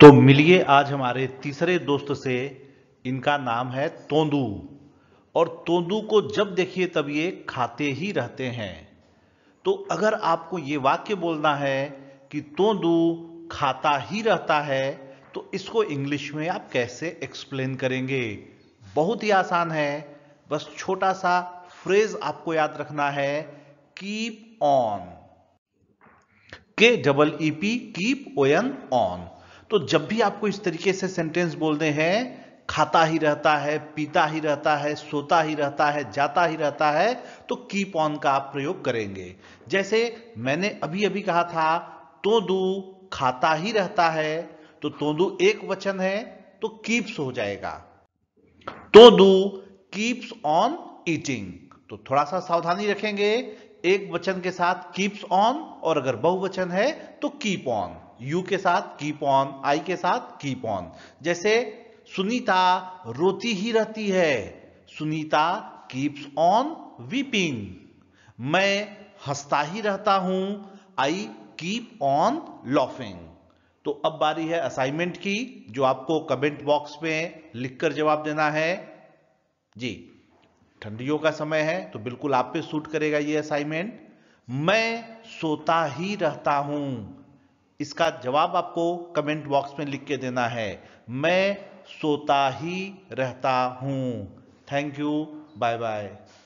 तो मिलिए आज हमारे तीसरे दोस्त से इनका नाम है तोंदू और तोंदू को जब देखिए तब ये खाते ही रहते हैं तो अगर आपको ये वाक्य बोलना है कि तोंदू खाता ही रहता है तो इसको इंग्लिश में आप कैसे एक्सप्लेन करेंगे बहुत ही आसान है बस छोटा सा फ्रेज आपको याद रखना है keep on K double E P keep ओयन ऑन तो जब भी आपको इस तरीके से सेंटेंस बोलते हैं खाता ही रहता है पीता ही रहता है सोता ही रहता है जाता ही रहता है तो कीप ऑन का आप प्रयोग करेंगे जैसे मैंने अभी अभी कहा था दू खाता ही रहता है तो दू एक वचन है तो कीप्स हो जाएगा दू कीप्स ऑन ईटिंग तो थोड़ा सा सावधानी रखेंगे एक वचन के साथ कीप्स ऑन और अगर बहुवचन है तो कीप ऑन यू के साथ कीप ऑन आई के साथ कीप ऑन जैसे सुनीता रोती ही रहती है सुनीता कीप्स ऑन वीपिंग मैं हंसता ही रहता हूं आई कीप ऑन लॉफिंग तो अब बारी है असाइनमेंट की जो आपको कमेंट बॉक्स में लिखकर जवाब देना है जी ठंडियों का समय है तो बिल्कुल आप पे सूट करेगा ये असाइनमेंट मैं सोता ही रहता हूं इसका जवाब आपको कमेंट बॉक्स में लिख के देना है मैं सोता ही रहता हूँ थैंक यू बाय बाय